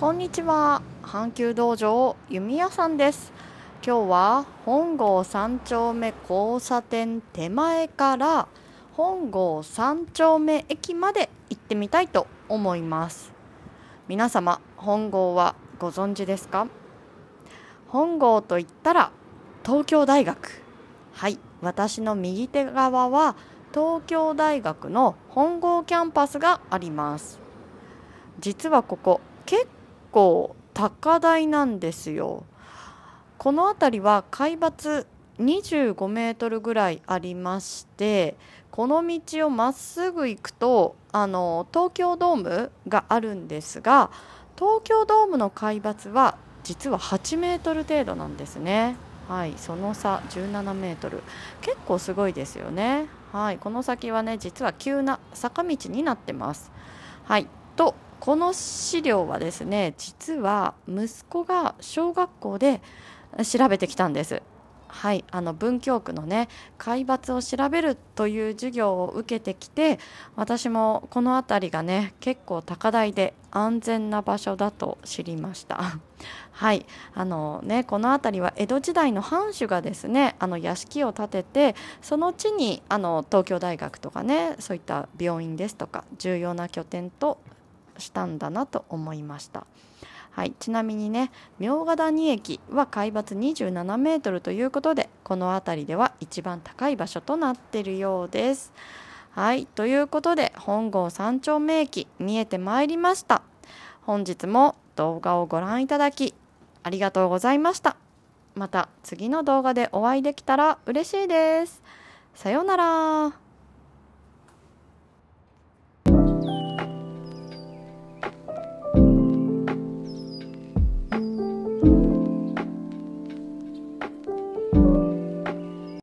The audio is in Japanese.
こんにちは阪急道場弓矢さんです今日は本郷三丁目交差点手前から本郷三丁目駅まで行ってみたいと思います皆様本郷はご存知ですか本郷と言ったら東京大学はい私の右手側は東京大学の本郷キャンパスがあります実はここ結構高台なんですよ。この辺りは海抜25メートルぐらいありましてこの道をまっすぐ行くとあの東京ドームがあるんですが東京ドームの海抜は実は8メートル程度なんですね。はい、その差17メートル結構すごいですよね。はい、この先はね実は急な坂道になってます。はい、とこの資料はですね実は息子が小学校で調べてきたんです。はい、あの文京区のね海抜を調べるという授業を受けてきて私もこの辺りがね結構高台で安全な場所だと知りました はいあのねこの辺りは江戸時代の藩主がですねあの屋敷を建ててその地にあの東京大学とかねそういった病院ですとか重要な拠点としたんだなと思いました。はい、ちなみにね明ヶ谷駅は海抜27メートルということでこの辺りでは一番高い場所となっているようです。はいということで本郷三丁目駅見えてまいりました。本日も動画をご覧いただきありがとうございました。また次の動画でお会いできたら嬉しいです。さようなら。